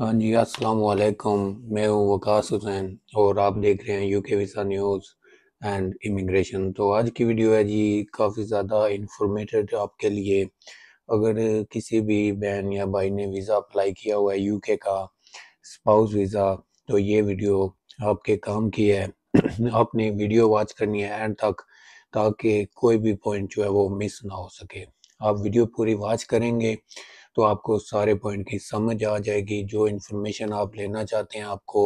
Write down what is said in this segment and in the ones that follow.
हाँ जी अस्सलाम वालेकुम मैं हूँ वकास हुसैन और आप देख रहे हैं UK visa news and immigration तो आज की वीडियो है जी काफ़ी ज़्यादा इंफॉर्मेटेड आपके लिए अगर किसी भी बहन या भाई ने वीज़ा अप्लाई किया हुआ है यूके का स्पाउस वीज़ा तो ये वीडियो आपके काम की है आपने वीडियो वॉच करनी है एंड तक ताकि कोई भी पॉइंट जो है वो मिस ना हो सके आप वीडियो पूरी वॉच करेंगे तो आपको सारे पॉइंट की समझ आ जाएगी जो इन्फॉर्मेशन आप लेना चाहते हैं आपको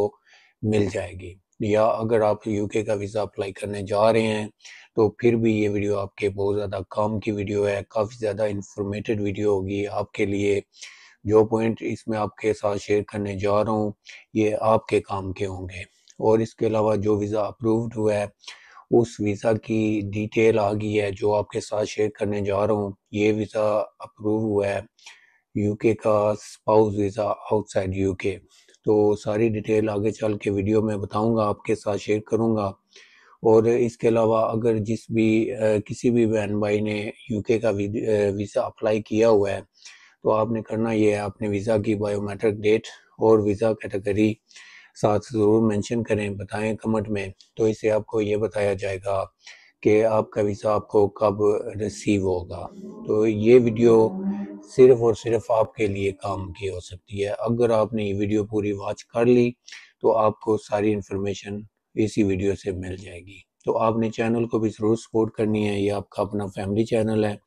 मिल जाएगी या अगर आप यूके का वीज़ा अप्लाई करने जा रहे हैं तो फिर भी ये वीडियो आपके बहुत ज़्यादा काम की वीडियो है काफ़ी ज़्यादा इंफॉर्मेटिव वीडियो होगी आपके लिए जो पॉइंट इसमें आपके साथ शेयर करने जा रहा हूँ ये आपके काम के होंगे और इसके अलावा जो वीज़ा अप्रूव्ड हुआ है उस वीज़ा की डिटेल आ गई है जो आपके साथ शेयर करने जा रहा हूँ ये वीज़ा अप्रूव हुआ है यूके का स्पाउस वीज़ा आउटसाइड यूके तो सारी डिटेल आगे चल के वीडियो में बताऊंगा आपके साथ शेयर करूंगा और इसके अलावा अगर जिस भी किसी भी बहन भाई ने यूके का वीज़ा अप्लाई किया हुआ है तो आपने करना ये है आपने वीज़ा की बायोमेट्रिक डेट और वीज़ा कैटेगरी साथ ज़रूर मेंशन करें बताएं कमेंट में तो इसे आपको ये बताया जाएगा कि आपका वीज़ा आपको कब रिसीव होगा तो ये वीडियो सिर्फ और सिर्फ आपके लिए काम की हो सकती है अगर आपने ये वीडियो पूरी वॉच कर ली तो आपको सारी इन्फॉर्मेशन इसी वीडियो से मिल जाएगी तो आपने चैनल को भी ज़रूर सपोर्ट करनी है ये आपका अपना फैमिली चैनल है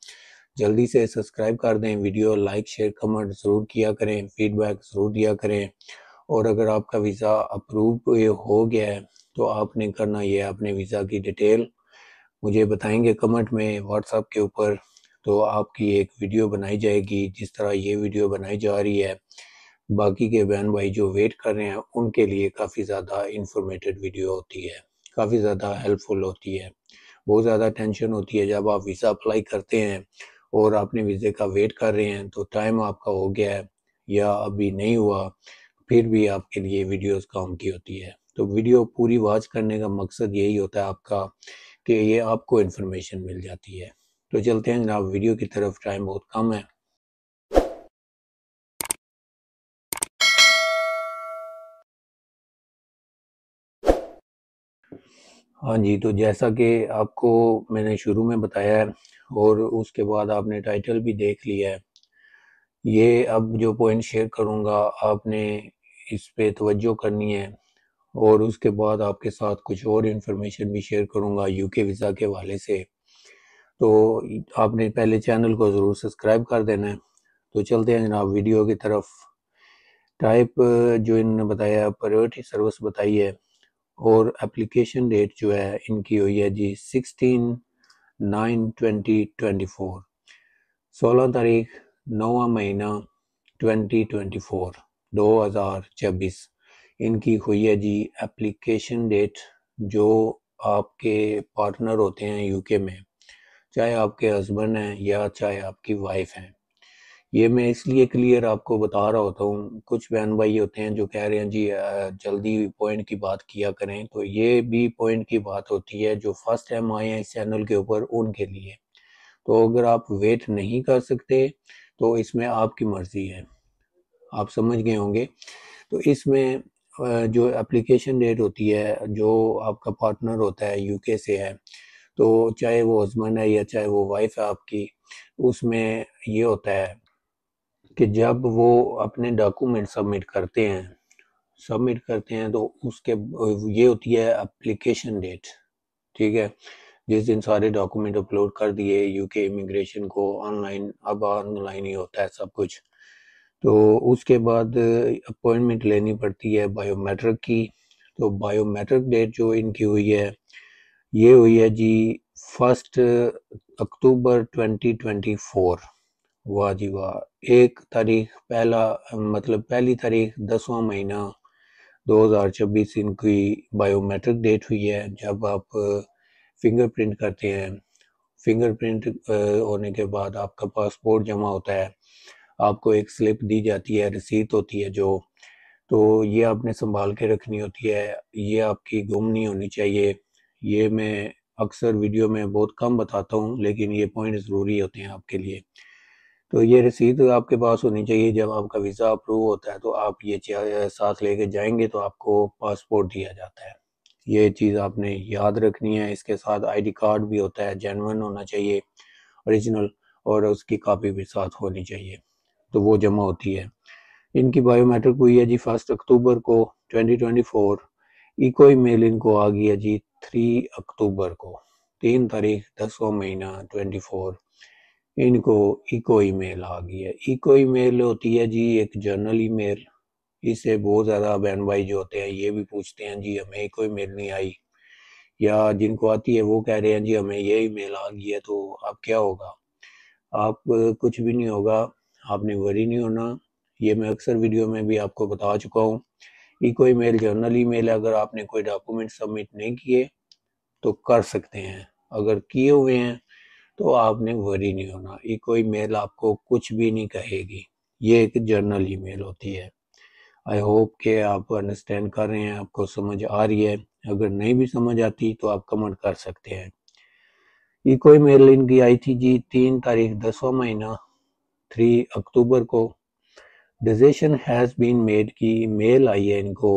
जल्दी से सब्सक्राइब कर दें वीडियो लाइक शेयर कमेंट ज़रूर किया करें फीडबैक ज़रूर दिया करें और अगर आपका वीज़ा अप्रूव हो गया है तो आपने करना यह अपने वीज़ा की डिटेल मुझे बताएंगे कमेंट में व्हाट्सएप के ऊपर तो आपकी एक वीडियो बनाई जाएगी जिस तरह ये वीडियो बनाई जा रही है बाकी के बहन भाई जो वेट कर रहे हैं उनके लिए काफ़ी ज़्यादा इंफॉर्मेटेड वीडियो होती है काफ़ी ज़्यादा हेल्पफुल होती है बहुत ज़्यादा टेंशन होती है जब आप वीज़ा अप्लाई करते हैं और आपने वीज़े का वेट कर रहे हैं तो टाइम आपका हो गया है या अभी नहीं हुआ फिर भी आपके लिए वीडियोस काम की होती है तो वीडियो पूरी वॉच करने का मकसद यही होता है आपका कि ये आपको इन्फॉर्मेशन मिल जाती है तो चलते हैं जनाब वीडियो की तरफ टाइम बहुत कम है हाँ जी तो जैसा कि आपको मैंने शुरू में बताया है और उसके बाद आपने टाइटल भी देख लिया है ये अब जो पॉइंट शेयर करूँगा आपने इस पे तवज्जो करनी है और उसके बाद आपके साथ कुछ और इन्फॉर्मेशन भी शेयर करूँगा यूके वीज़ा के हवाले से तो आपने पहले चैनल को ज़रूर सब्सक्राइब कर देना है तो चलते हैं जनाब वीडियो की तरफ टाइप जो इन्होंने बताया प्रायोरिटी सर्विस बताई है और एप्लीकेशन डेट जो है इनकी हुई है जी sixteen nine twenty twenty four सोलह तारीख नौवा महीना ट्वेंटी ट्वेंटी फोर दो हज़ार छब्बीस इनकी हुई है जी एप्लीकेशन डेट जो आपके पार्टनर होते हैं यूके में चाहे आपके हस्बैंड हैं या चाहे आपकी वाइफ हैं ये मैं इसलिए क्लियर आपको बता रहा होता हूँ कुछ बहन भाई होते हैं जो कह रहे हैं जी जल्दी पॉइंट की बात किया करें तो ये भी पॉइंट की बात होती है जो फर्स्ट टाइम आए हैं इस चैनल के ऊपर उनके लिए तो अगर आप वेट नहीं कर सकते तो इसमें आपकी मर्जी है आप समझ गए होंगे तो इसमें जो एप्लीकेशन डेट होती है जो आपका पार्टनर होता है यूके से है तो चाहे वो हस्बैंड है या चाहे वो वाइफ है आपकी उसमें ये होता है कि जब वो अपने डॉक्यूमेंट सबमिट करते हैं सबमिट करते हैं तो उसके ये होती है अप्लीकेशन डेट ठीक है जिस दिन सारे डॉक्यूमेंट अपलोड कर दिए यूके इमिग्रेशन को ऑनलाइन अब ऑनलाइन ही होता है सब कुछ तो उसके बाद अपॉइंटमेंट लेनी पड़ती है बायोमेट्रिक की तो बायोमेट्रिक डेट जो इनकी हुई है ये हुई है जी फर्स्ट अक्टूबर 2024 वाह जी वाह एक तारीख पहला मतलब पहली तारीख दसवां महीना 2026 इनकी बायोमेट्रिक डेट हुई है जब आप फिंगरप्रिंट करते हैं फिंगरप्रिंट होने के बाद आपका पासपोर्ट जमा होता है आपको एक स्लिप दी जाती है रिसीट होती है जो तो ये आपने संभाल के रखनी होती है ये आपकी गुम नहीं होनी चाहिए ये मैं अक्सर वीडियो में बहुत कम बताता हूँ लेकिन ये पॉइंट ज़रूरी होते हैं आपके लिए तो ये रसीद आपके पास होनी चाहिए जब आपका वीज़ा अप्रूव होता है तो आप ये साथ लेके जाएंगे तो आपको पासपोर्ट दिया जाता है ये चीज़ आपने याद रखनी है इसके साथ आईडी कार्ड भी होता है जेनवन होना चाहिए ओरिजिनल और उसकी कापी भी साथ होनी चाहिए तो वो जमा होती है इनकी बायोमेट्रिक हुई है जी फर्स्ट अक्टूबर को 2024 इको मेल इनको आ गई है जी थ्री अक्टूबर को तीन तारीख दसवा महीना 24 इनको इको ईमेल आ गई है इको ईमेल होती है जी एक जर्नल ईमेल इससे बहुत ज़्यादा बहन भाई जो होते हैं ये भी पूछते हैं जी हमें इको ईमेल नहीं आई या जिनको आती है वो कह रहे हैं जी हमें ये ईमेल आ गई है तो आप क्या होगा आप कुछ भी नहीं होगा आपने वरी नहीं होना ये मैं अक्सर वीडियो में भी आपको बता चुका हूँ इको ईमेल जर्नल ईमेल अगर आपने कोई डॉक्यूमेंट सबमिट नहीं किए तो कर सकते हैं अगर किए हुए हैं तो आपने वरी नहीं होना ये कोई मेल आपको कुछ भी नहीं कहेगी ये एक जर्नल ईमेल होती है आई होप के आप अंडरस्टैंड कर रहे हैं आपको समझ आ रही है अगर नहीं भी समझ आती तो आप कमेंट कर सकते हैं ये कोई मेल इनकी आई थी जी तीन तारीख दसवा महीना थ्री अक्टूबर को डिसीजन हैज़ बीन मेड की मेल आई है इनको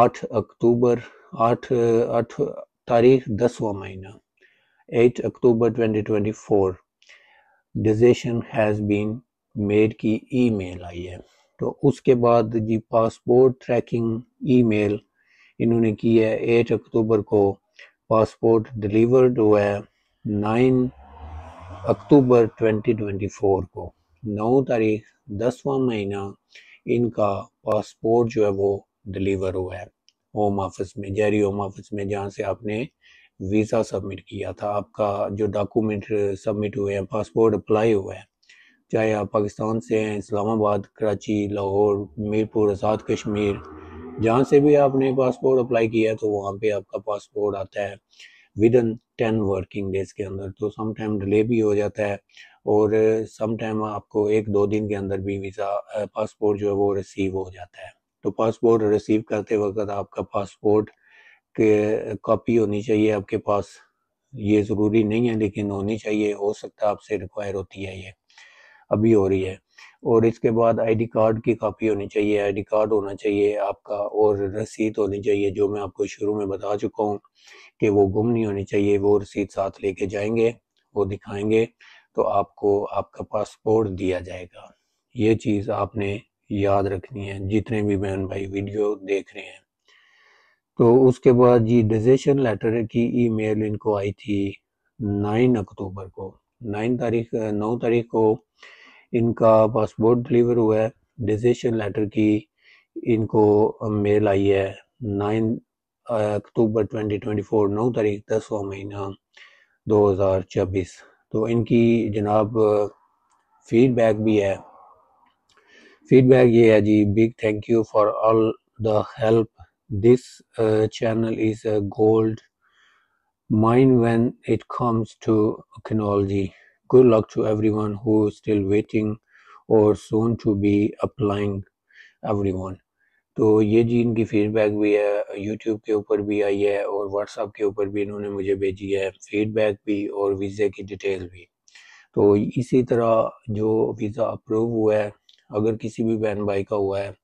आठ अक्टूबर आठ आठ तारीख दसवा महीना 8 October 2024 decision has been made की ईमेल आई है तो उसके बाद जी पासपोर्ट ट्रैकिंग ईमेल इन्होंने की है 8 अक्टूबर को पासपोर्ट डिलीवर्ड हुआ है 9 अक्टूबर 2024 को 9 तारीख दसवा महीना इनका पासपोर्ट जो है वो डिलीवर हुआ है होम ऑफिस में जहरी होम ऑफिस में जहाँ से आपने वीज़ा सबमिट किया था आपका जो डॉक्यूमेंट सबमिट हुए हैं पासपोर्ट अप्लाई हुआ है चाहे आप पाकिस्तान से हैं इस्लामाबाद कराची लाहौर मीरपुर आज़ाद कश्मीर जहाँ से भी आपने पासपोर्ट अप्लाई किया तो वहाँ पे आपका पासपोर्ट आता है within ten working days के अंदर तो सम टाइम डिले भी हो जाता है और सम टाइम आपको एक दो दिन के अंदर भी वीज़ा पासपोर्ट जो है वो रिसीव हो जाता है तो पासपोर्ट रिसीव करते वक्त आपका पासपोर्ट के कॉपी होनी चाहिए आपके पास ये ज़रूरी नहीं है लेकिन होनी चाहिए हो सकता है आपसे रिक्वायर होती है ये अभी हो रही है और इसके बाद आईडी कार्ड की कॉपी होनी चाहिए आईडी कार्ड होना चाहिए आपका और रसीद होनी चाहिए जो मैं आपको शुरू में बता चुका हूँ कि वो गुम नहीं होनी चाहिए वो रसीद साथ लेके जाएंगे वो दिखाएंगे तो आपको आपका पासपोर्ट दिया जाएगा ये चीज़ आपने याद रखनी है जितने भी बहन भाई वीडियो देख रहे हैं तो उसके बाद जी डिसीजन लेटर की ईमेल इनको आई थी नाइन अक्टूबर को नाइन तारीख नौ तारीख को इनका पासपोर्ट डिलीवर हुआ है डिसीजन लेटर की इनको मेल आई है नाइन अक्टूबर 2024 नौ तारीख दसवा महीना 2024 तो इनकी जनाब फीडबैक भी है फीडबैक ये है जी big thank you for all the help this channel is a gold mind when it comes to technology good luck to everyone who still waiting और soon to be applying everyone तो ये जी इनकी feedback भी है YouTube के ऊपर भी आई है और व्हाट्सअप के ऊपर भी इन्होंने मुझे भेजी है फीडबैक भी और वीज़े की डिटेल भी तो इसी तरह जो वीज़ा अप्रूव हुआ है अगर किसी भी बहन भाई का हुआ है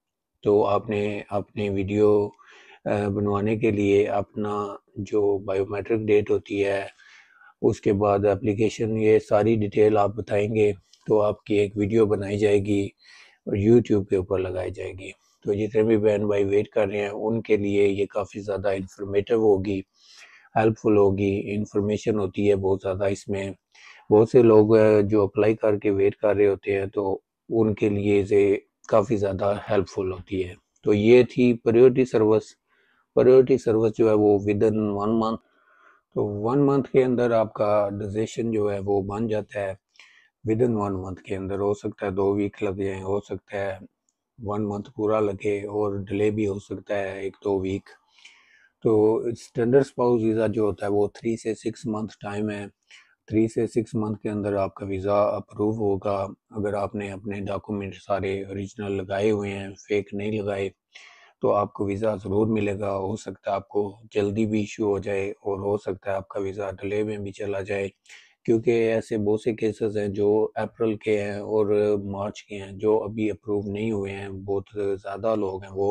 तो आपने अपने वीडियो बनवाने के लिए अपना जो बायोमेट्रिक डेट होती है उसके बाद एप्लीकेशन ये सारी डिटेल आप बताएंगे तो आपकी एक वीडियो बनाई जाएगी और यूट्यूब के ऊपर लगाई जाएगी तो जितने भी बहन भाई वेट कर रहे हैं उनके लिए ये काफ़ी ज़्यादा इंफॉर्मेटिव होगी हेल्पफुल होगी इंफॉर्मेशन होती है बहुत ज़्यादा इसमें बहुत से लोग जो अप्लाई करके वेट कर रहे होते हैं तो उनके लिए ये काफ़ी ज़्यादा हेल्पफुल होती है तो ये थी प्रायोरिटी सर्विस प्रायोरिटी सर्विस जो है वो विद इन वन मंथ तो वन मंथ के अंदर आपका डिसीजन जो है वो बन जाता है विद इन वन मंथ के अंदर हो सकता है दो वीक लग जाए हो सकता है वन मंथ पूरा लगे और डिले भी हो सकता है एक दो वीक तो स्टैंडर्ड स्पाउस वीज़ा जो होता है वो थ्री से सिक्स मंथ टाइम है थ्री से सिक्स मंथ के अंदर आपका वीज़ा अप्रूव होगा अगर आपने अपने डॉक्यूमेंट सारे ओरिजिनल लगाए हुए हैं फेक नहीं लगाए तो आपको वीज़ा ज़रूर मिलेगा हो सकता है आपको जल्दी भी इशू हो जाए और हो सकता है आपका वीज़ा डिले में भी चला जाए क्योंकि ऐसे बहुत से केसेस हैं जो अप्रैल के हैं और मार्च के हैं जो अभी अप्रूव नहीं हुए हैं बहुत ज़्यादा लोग हैं वो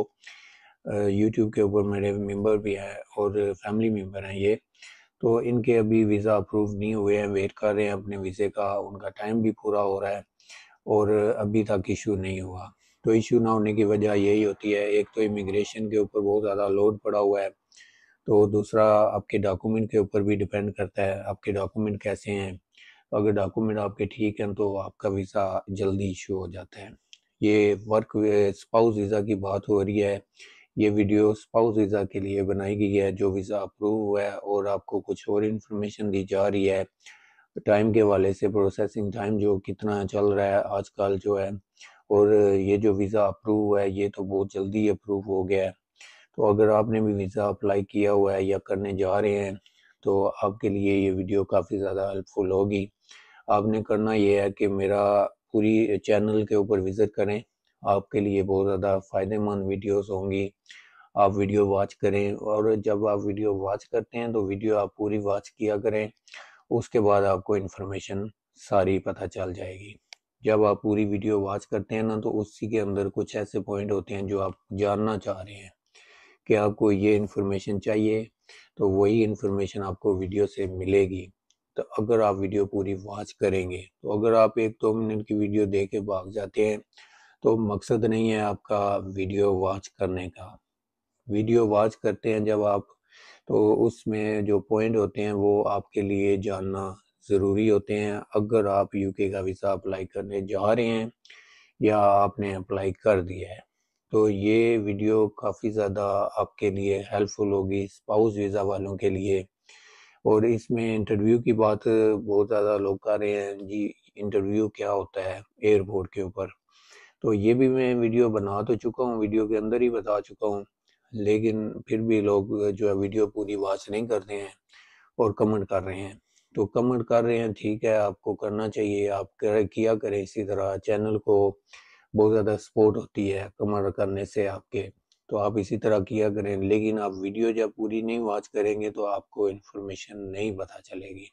यूट्यूब के ऊपर मेरे मेम्बर भी हैं और फैमिली मेम्बर हैं ये तो इनके अभी वीज़ा अप्रूव नहीं हुए हैं वेट कर रहे हैं अपने वीज़े का उनका टाइम भी पूरा हो रहा है और अभी तक इशू नहीं हुआ तो इशू ना होने की वजह यही होती है एक तो इमिग्रेशन के ऊपर बहुत ज़्यादा लोड पड़ा हुआ है तो दूसरा आपके डॉक्यूमेंट के ऊपर भी डिपेंड करता है आपके डॉक्यूमेंट कैसे हैं तो अगर डॉक्यूमेंट आपके ठीक हैं तो आपका वीज़ा जल्दी इशू हो जाता है ये वर्क स्पाउस वीज़ा की बात हो रही है ये वीडियो स्पाउस वीज़ा के लिए बनाई गई है जो वीज़ा अप्रूव हुआ है और आपको कुछ और इन्फॉर्मेशन दी जा रही है टाइम के हवाले से प्रोसेसिंग टाइम जो कितना चल रहा है आजकल जो है और ये जो वीज़ा अप्रूव हुआ है ये तो बहुत जल्दी अप्रूव हो गया है तो अगर आपने भी वीज़ा अप्लाई किया हुआ है या करने जा रहे हैं तो आपके लिए ये वीडियो काफ़ी ज़्यादा हेल्पफुल होगी आपने करना ये है कि मेरा पूरी चैनल के ऊपर विज़िट करें आपके लिए बहुत ज़्यादा फ़ायदेमंद वीडियोस होंगी आप वीडियो वॉच करें और जब आप वीडियो वॉच करते हैं तो वीडियो आप पूरी वॉच किया करें उसके बाद आपको इन्फॉर्मेशन सारी पता चल जाएगी जब आप पूरी वीडियो वॉच करते हैं ना तो उसी के अंदर कुछ ऐसे पॉइंट होते हैं जो आप जानना चाह रहे हैं कि आपको ये इन्फॉर्मेशन चाहिए तो वही इन्फॉर्मेशन आपको वीडियो से मिलेगी तो अगर आप वीडियो पूरी वॉच करेंगे तो अगर आप एक दो तो मिनट की वीडियो दे के भाग जाते हैं तो मकसद नहीं है आपका वीडियो वॉच करने का वीडियो वॉच करते हैं जब आप तो उसमें जो पॉइंट होते हैं वो आपके लिए जानना ज़रूरी होते हैं अगर आप यूके का वीज़ा अप्लाई करने जा रहे हैं या आपने अप्लाई कर दिया है तो ये वीडियो काफ़ी ज़्यादा आपके लिए हेल्पफुल होगी स्पाउस वीज़ा वालों के लिए और इसमें इंटरव्यू की बात बहुत ज़्यादा लोग कर रहे हैं जी इंटरव्यू क्या होता है एयरपोर्ट के ऊपर तो ये भी मैं वीडियो बना तो चुका हूँ वीडियो के अंदर ही बता चुका हूँ लेकिन फिर भी लोग जो है वीडियो पूरी वॉच नहीं करते हैं और कमेंट कर रहे हैं तो कमेंट कर रहे हैं ठीक है आपको करना चाहिए आप कर, किया करें इसी तरह चैनल को बहुत ज़्यादा सपोर्ट होती है कमेंट करने से आपके तो आप इसी तरह किया करें लेकिन आप वीडियो जब पूरी नहीं वॉच करेंगे तो आपको इन्फॉर्मेशन नहीं पता चलेगी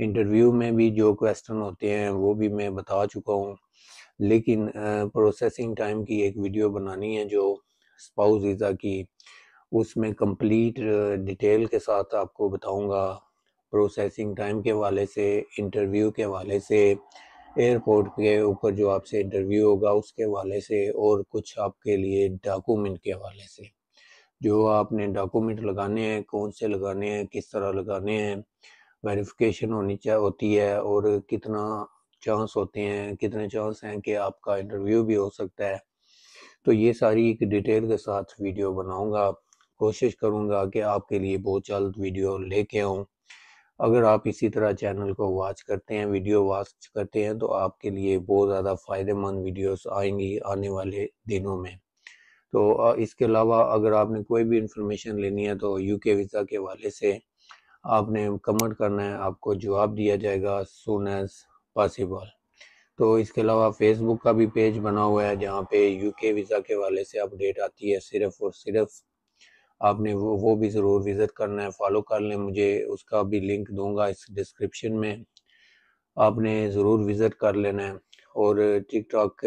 इंटरव्यू में भी जो क्वेश्चन होते हैं वो भी मैं बता चुका हूँ लेकिन प्रोसेसिंग टाइम की एक वीडियो बनानी है जो स्पाउस वीज़ा की उसमें कंप्लीट डिटेल के साथ आपको बताऊंगा प्रोसेसिंग टाइम के वाले से इंटरव्यू के हवाले से एयरपोर्ट के ऊपर जो आपसे इंटरव्यू होगा उसके वाले से और कुछ आपके लिए डॉक्यूमेंट के हवाले से जो आपने डॉक्यूमेंट लगाने हैं कौन से लगाने हैं किस तरह लगाने हैं वेरिफिकेशन होनी चाहिए होती है और कितना चांस होते हैं कितने चांस हैं कि आपका इंटरव्यू भी हो सकता है तो ये सारी एक डिटेल के साथ वीडियो बनाऊंगा कोशिश करूंगा कि आपके लिए बहुत जल्द वीडियो लेके आऊँ अगर आप इसी तरह चैनल को वॉच करते हैं वीडियो वॉच करते हैं तो आपके लिए बहुत ज़्यादा फ़ायदेमंद वीडियोस आएंगी आने वाले दिनों में तो इसके अलावा अगर आपने कोई भी इंफॉर्मेशन लेनी है तो यूके वीज़ा के वाले से आपने कमेंट करना है आपको जवाब दिया जाएगा सुन एज पॉसिबल तो इसके अलावा फेसबुक का भी पेज बना हुआ है जहाँ पे यूके वीज़ा के वाले से अपडेट आती है सिर्फ और सिर्फ आपने वो वो भी ज़रूर विज़िट करना है फॉलो कर लें मुझे उसका भी लिंक दूंगा इस डिस्क्रिप्शन में आपने ज़रूर विज़िट कर लेना है और टिकटॉक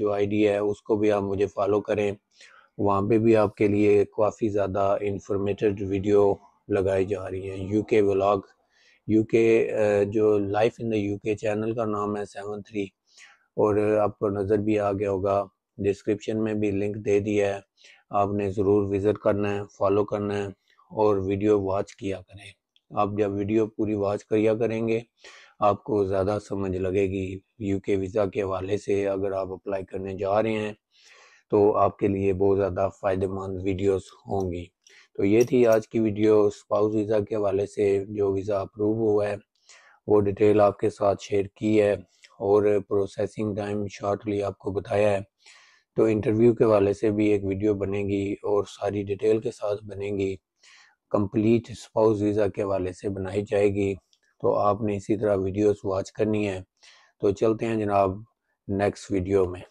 जो आईडी है उसको भी आप मुझे फॉलो करें वहाँ पे भी आपके लिए काफ़ी ज़्यादा इंफॉर्मेटेड वीडियो लगाई जा रही है यूके व्लॉग यूके जो life in the UK channel का नाम है सेवन थ्री और आपको नज़र भी आ गया होगा डिस्क्रिप्शन में भी लिंक दे दिया है आपने ज़रूर विज़िट करना है फॉलो करना है और वीडियो वॉच किया करें आप जब वीडियो पूरी वॉच किया करेंगे आपको ज़्यादा समझ लगेगी यूके वीज़ा के हवाले से अगर आप अप्लाई करने जा रहे हैं तो आपके लिए बहुत ज़्यादा फ़ायदेमंद वीडियोस होंगी तो ये थी आज की वीडियो स्पाउस वीज़ा के हवाले से जो वीज़ा अप्रूव हुआ है वो डिटेल आपके साथ शेयर की है और प्रोसेसिंग टाइम शॉर्टली आपको बताया है तो इंटरव्यू के वाले से भी एक वीडियो बनेगी और सारी डिटेल के साथ बनेगी कंप्लीट स्पाउस वीज़ा के वाले से बनाई जाएगी तो आपने इसी तरह वीडियोस वॉच करनी है तो चलते हैं जनाब नेक्स्ट वीडियो में